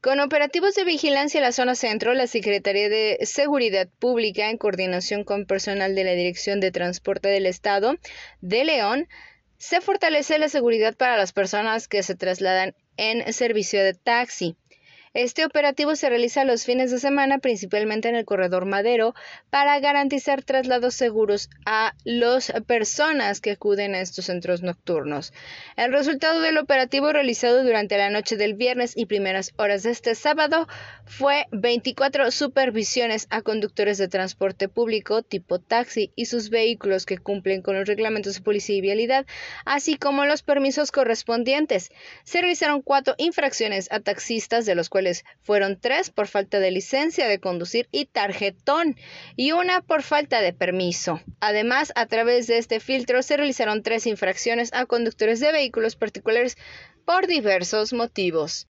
Con operativos de vigilancia en la zona centro, la Secretaría de Seguridad Pública, en coordinación con personal de la Dirección de Transporte del Estado de León, se fortalece la seguridad para las personas que se trasladan en servicio de taxi. Este operativo se realiza los fines de semana, principalmente en el corredor Madero, para garantizar traslados seguros a las personas que acuden a estos centros nocturnos. El resultado del operativo realizado durante la noche del viernes y primeras horas de este sábado fue 24 supervisiones a conductores de transporte público tipo taxi y sus vehículos que cumplen con los reglamentos de policía y vialidad, así como los permisos correspondientes. Se realizaron cuatro infracciones a taxistas de los cuales fueron tres por falta de licencia de conducir y tarjetón y una por falta de permiso. Además, a través de este filtro se realizaron tres infracciones a conductores de vehículos particulares por diversos motivos.